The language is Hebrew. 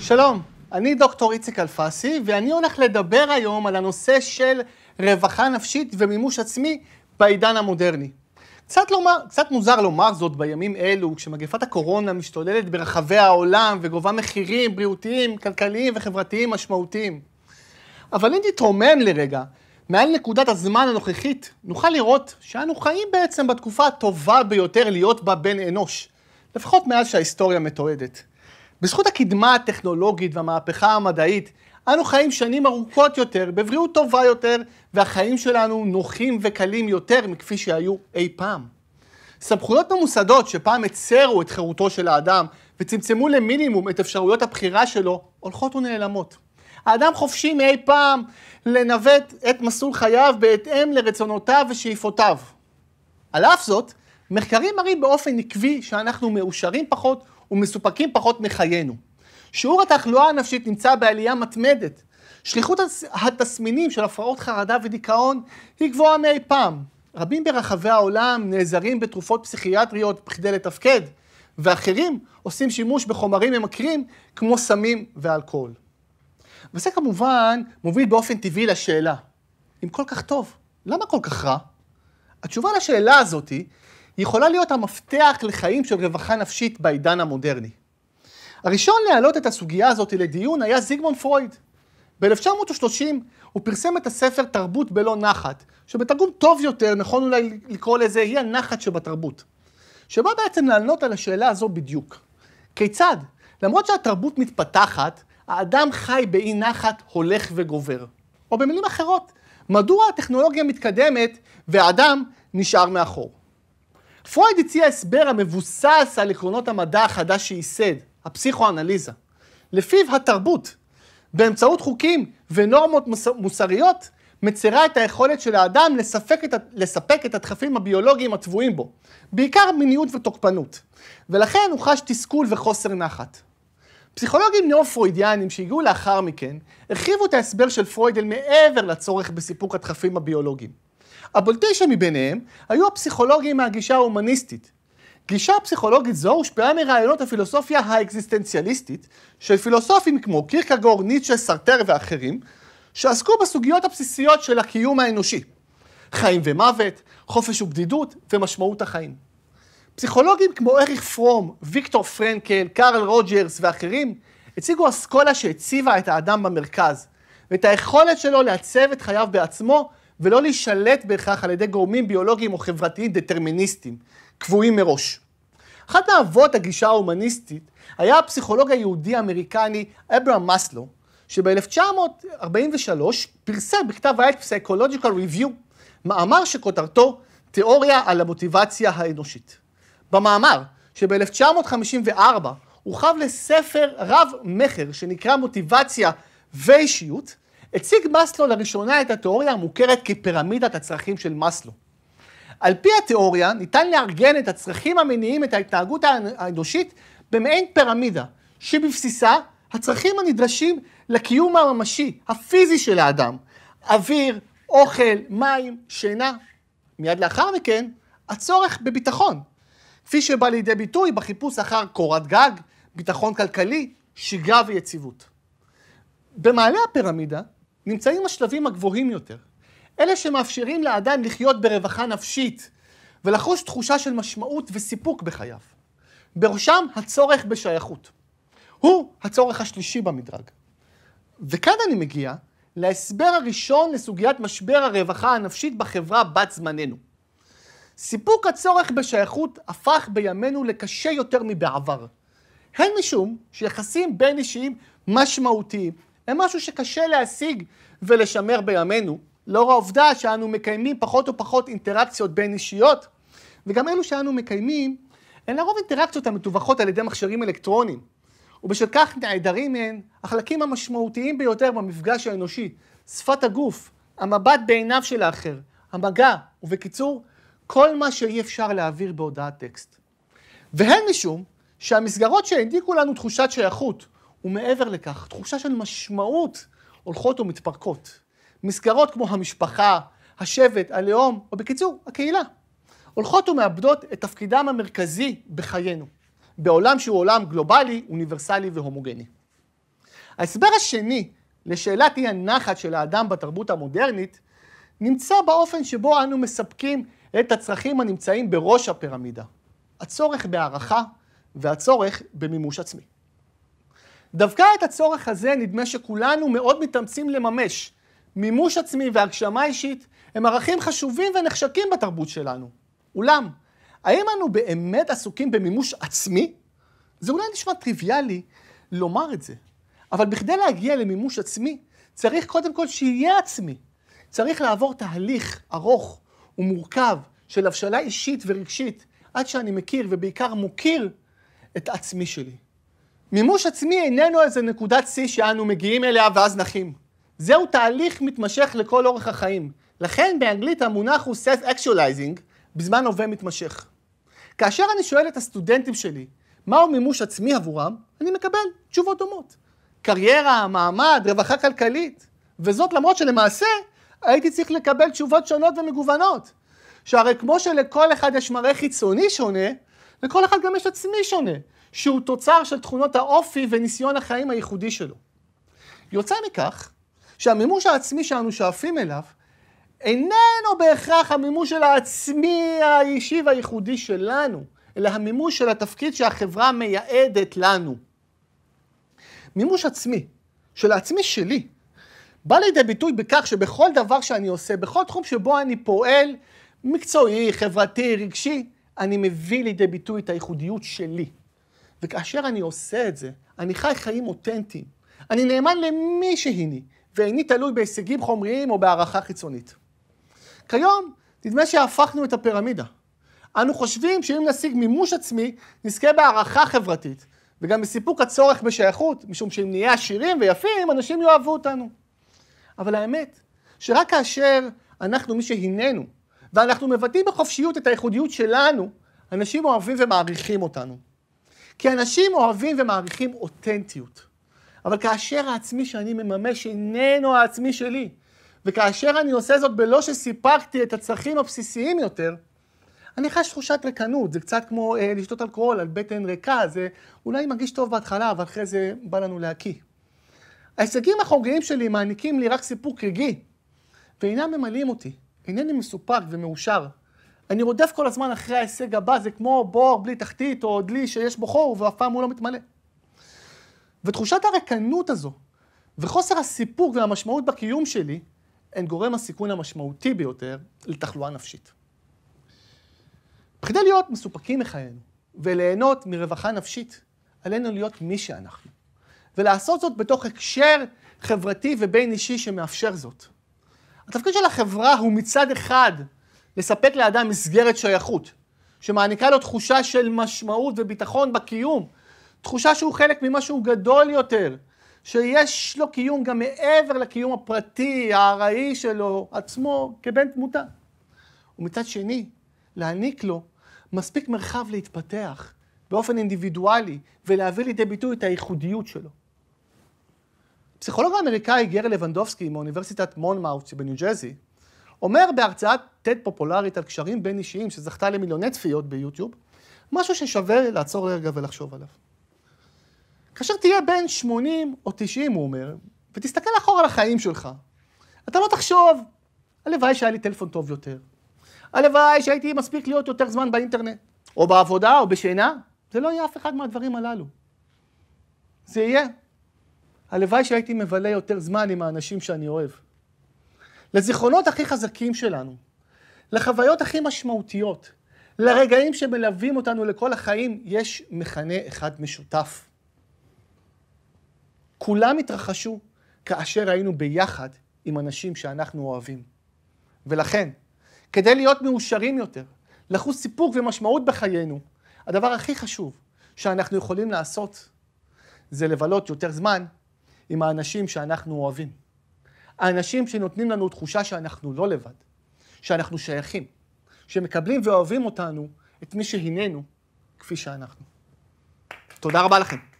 שלום, אני דוקטור איציק אלפסי, ואני הולך לדבר היום על הנושא של רווחה נפשית ומימוש עצמי בעידן המודרני. קצת, לומר, קצת מוזר לומר זאת בימים אלו, כשמגפת הקורונה משתוללת ברחבי העולם וגובה מחירים בריאותיים, כלכליים וחברתיים משמעותיים. אבל אם תתרומם לרגע מעל נקודת הזמן הנוכחית נוכל לראות שאנו חיים בעצם בתקופה הטובה ביותר להיות בה בן אנוש, לפחות מאז שההיסטוריה מתועדת. בזכות הקדמה הטכנולוגית והמהפכה המדעית, אנו חיים שנים ארוכות יותר, בבריאות טובה יותר, והחיים שלנו נוחים וקלים יותר מכפי שהיו אי פעם. סמכויות ממוסדות שפעם הצרו את חירותו של האדם וצמצמו למינימום את אפשרויות הבחירה שלו, הולכות ונעלמות. האדם חופשי מאי פעם לנווט את מסלול חייו בהתאם לרצונותיו ושאיפותיו. על אף זאת, מחקרים מראים באופן עקבי שאנחנו מאושרים פחות ומסופקים פחות מחיינו. שיעור התחלואה הנפשית נמצא בעלייה מתמדת. שכיחות התסמינים של הפרעות חרדה ודיכאון היא גבוהה מאי פעם. רבים ברחבי העולם נעזרים בתרופות פסיכיאטריות כדי לתפקד, ואחרים עושים שימוש בחומרים ממכרים כמו סמים ואלכוהול. וזה כמובן מוביל באופן טבעי לשאלה, אם כל כך טוב, למה כל כך רע? התשובה לשאלה הזאת יכולה להיות המפתח לחיים של רווחה נפשית בעידן המודרני. הראשון להעלות את הסוגיה הזאת לדיון היה זיגמונד פרויד. ב-1930 הוא פרסם את הספר תרבות בלא נחת, שבתרגום טוב יותר נכון אולי לקרוא לזה היא הנחת שבתרבות, שבא בעצם לענות על השאלה הזו בדיוק. כיצד? למרות שהתרבות מתפתחת, האדם חי באי נחת הולך וגובר. או במילים אחרות, מדוע הטכנולוגיה מתקדמת והאדם נשאר מאחור? פרויד הציע הסבר המבוסס על עקרונות המדע החדש שייסד, הפסיכואנליזה. לפיו התרבות, באמצעות חוקים ונורמות מוסריות, מצרה את היכולת של האדם לספק את, לספק את הדחפים הביולוגיים הטבועים בו, בעיקר מיניות ותוקפנות, ולכן הוא חש תסכול וחוסר נחת. פסיכולוגים נאו-פרוידיאנים שהגיעו לאחר מכן, הרחיבו את ההסבר של פרויד אל מעבר לצורך בסיפוק הדחפים הביולוגיים. הבולטי שמביניהם היו הפסיכולוגים מהגישה ההומניסטית. גישה פסיכולוגית זו הושפעה מרעיונות הפילוסופיה האקזיסטנציאליסטית של פילוסופים כמו קירקגור, ניטשה, סרטר ואחרים, שעסקו בסוגיות הבסיסיות של הקיום האנושי. חיים ומוות, חופש ובדידות ומשמעות החיים. פסיכולוגים כמו אריך פרום, ויקטור פרנקל, קארל רוג'רס ואחרים, הציגו אסכולה שהציבה את האדם במרכז, ואת היכולת שלו לעצב את חייו בעצמו, ולא להישלט בהכרח על ידי גורמים ביולוגיים או חברתיים דטרמיניסטיים, קבועים מראש. אחת מאבות הגישה ההומניסטית היה הפסיכולוג היהודי אמריקני אברהם מאסלו, שב-1943 פרסם בכתב העת פסיכולוג'יקל ריוויו מאמר שכותרתו תיאוריה על המוטיבציה האנושית. במאמר שב-1954 הורחב לספר רב-מכר שנקרא מוטיבציה ואישיות, הציג מאסלו לראשונה את התיאוריה המוכרת כפירמידת הצרכים של מאסלו. על פי התיאוריה, ניתן לארגן את הצרכים המניעים את ההתנהגות האנושית במעין פירמידה, שבבסיסה הצרכים הנדרשים לקיום הממשי, הפיזי של האדם, אוויר, אוכל, מים, שינה. מיד לאחר מכן, הצורך בביטחון, כפי שבא לידי ביטוי בחיפוש אחר קורת גג, ביטחון כלכלי, שגרה ויציבות. במעלה הפירמידה נמצאים השלבים הגבוהים יותר, אלה שמאפשרים לאדם לחיות ברווחה נפשית ולחוש תחושה של משמעות וסיפוק בחייו. בראשם הצורך בשייכות. הוא הצורך השלישי במדרג. וכאן אני מגיע להסבר הראשון לסוגיית משבר הרווחה הנפשית בחברה בת זמננו. סיפוק הצורך בשייכות הפך בימינו לקשה יותר מבעבר. הן משום שיחסים בין אישיים משמעותיים הם משהו שקשה להשיג ולשמר בימינו, לאור העובדה שאנו מקיימים פחות ופחות אינטראקציות בין אישיות, וגם אלו שאנו מקיימים הן לרוב אינטראקציות המטווחות על ידי מכשירים אלקטרוניים, ובשל כך נעדרים מהן החלקים המשמעותיים ביותר במפגש האנושי, שפת הגוף, המבט בעיניו של האחר, המגע, ובקיצור, כל מה שאי אפשר להעביר בהודעת טקסט. והן משום שהמסגרות שהעניקו לנו תחושת שייכות, ומעבר לכך, תחושה של משמעות, הולכות ומתפרקות. מסגרות כמו המשפחה, השבט, הלאום, או בקיצור, הקהילה, הולכות ומאבדות את תפקידם המרכזי בחיינו, בעולם שהוא עולם גלובלי, אוניברסלי והומוגני. ההסבר השני לשאלת אי הנחת של האדם בתרבות המודרנית, נמצא באופן שבו אנו מספקים את הצרכים הנמצאים בראש הפירמידה, הצורך בהערכה והצורך במימוש עצמי. דווקא את הצורך הזה נדמה שכולנו מאוד מתאמצים לממש. מימוש עצמי והגשמה אישית הם ערכים חשובים ונחשקים בתרבות שלנו. אולם, האם אנו באמת עסוקים במימוש עצמי? זה אולי נשמע טריוויאלי לומר את זה, אבל בכדי להגיע למימוש עצמי, צריך קודם כל שיהיה עצמי. צריך לעבור תהליך ארוך הוא מורכב של הבשלה אישית ורגשית, עד שאני מכיר ובעיקר מוקיר את עצמי שלי. מימוש עצמי איננו איזה נקודת שיא שאנו מגיעים אליה ואז נחים. זהו תהליך מתמשך לכל אורך החיים. לכן באנגלית המונח הוא self-actualizing בזמן הווה מתמשך. כאשר אני שואל את הסטודנטים שלי מהו מימוש עצמי עבורם, אני מקבל תשובות דומות. קריירה, מעמד, רווחה כלכלית, וזאת למרות שלמעשה הייתי צריך לקבל תשובות שונות ומגוונות. שהרי כמו שלכל אחד יש מראה חיצוני שונה, לכל אחד גם יש עצמי שונה, שהוא תוצר של תכונות האופי וניסיון החיים הייחודי שלו. יוצא מכך שהמימוש העצמי שאנו שואפים אליו איננו בהכרח המימוש של העצמי האישי והייחודי שלנו, אלא המימוש של התפקיד שהחברה מייעדת לנו. מימוש עצמי, של העצמי שלי, בא לידי ביטוי בכך שבכל דבר שאני עושה, בכל תחום שבו אני פועל, מקצועי, חברתי, רגשי, אני מביא לידי ביטוי את הייחודיות שלי. וכאשר אני עושה את זה, אני חי חיים אותנטיים. אני נאמן למי שהיני, ואיני תלוי בהישגים חומריים או בהערכה חיצונית. כיום, נדמה שהפכנו את הפירמידה. אנו חושבים שאם נשיג מימוש עצמי, נזכה בהערכה חברתית, וגם בסיפוק הצורך בשייכות, משום שאם נהיה עשירים ויפים, אנשים יאהבו אותנו. אבל האמת, שרק כאשר אנחנו מי שהיננו, ואנחנו מבטאים בחופשיות את הייחודיות שלנו, אנשים אוהבים ומעריכים אותנו. כי אנשים אוהבים ומעריכים אותנטיות. אבל כאשר העצמי שאני מממש איננו העצמי שלי, וכאשר אני עושה זאת בלא שסיפקתי את הצרכים הבסיסיים יותר, אני חש תחושת ריקנות, זה קצת כמו אה, לשתות אלכוהול על בטן ריקה, זה אולי מרגיש טוב בהתחלה, אבל אחרי זה בא לנו להקיא. ההישגים החוגגיים שלי מעניקים לי רק סיפוק רגעי, ואינם ממלאים אותי. אינני מסופק ומאושר. אני רודף כל הזמן אחרי ההישג הבא, זה כמו בור בלי תחתית או דלי שיש בו חור ואף פעם הוא לא מתמלא. ותחושת הרקנות הזו, וחוסר הסיפוק והמשמעות בקיום שלי, הן גורם הסיכון המשמעותי ביותר לתחלואה נפשית. כדי להיות מסופקים מחיינו וליהנות מרווחה נפשית, עלינו להיות מי שאנחנו. ולעשות זאת בתוך הקשר חברתי ובין אישי שמאפשר זאת. התפקיד של החברה הוא מצד אחד לספק לאדם מסגרת שייכות, שמעניקה לו תחושה של משמעות וביטחון בקיום, תחושה שהוא חלק ממשהו גדול יותר, שיש לו קיום גם מעבר לקיום הפרטי, הארעי שלו, עצמו, כבן תמותה. ומצד שני, להעניק לו מספיק מרחב להתפתח באופן אינדיבידואלי ולהביא לידי ביטוי את הייחודיות שלו. הפסיכולוג האמריקאי גרי לבנדובסקי מאוניברסיטת מונמאוט שבניו ג'זי, אומר בהרצאת TED פופולרית על קשרים בין אישיים שזכתה למיליוני צפיות ביוטיוב, משהו ששווה לעצור רגע ולחשוב עליו. כאשר תהיה בין 80 או 90, הוא אומר, ותסתכל אחורה על החיים שלך, אתה לא תחשוב, הלוואי שהיה לי טלפון טוב יותר, הלוואי שהייתי מספיק להיות יותר זמן באינטרנט, או בעבודה או בשינה, זה לא יהיה אף אחד מהדברים הללו. זה יהיה הלוואי שהייתי מבלה יותר זמן עם האנשים שאני אוהב. לזיכרונות הכי חזקים שלנו, לחוויות הכי משמעותיות, לרגעים שמלווים אותנו לכל החיים, יש מכנה אחד משותף. כולם התרחשו כאשר היינו ביחד עם אנשים שאנחנו אוהבים. ולכן, כדי להיות מאושרים יותר, לחוס סיפוק ומשמעות בחיינו, הדבר הכי חשוב שאנחנו יכולים לעשות זה לבלות יותר זמן עם האנשים שאנחנו אוהבים. האנשים שנותנים לנו תחושה שאנחנו לא לבד, שאנחנו שייכים, שמקבלים ואוהבים אותנו, את מי שהיננו, כפי שאנחנו. תודה רבה לכם.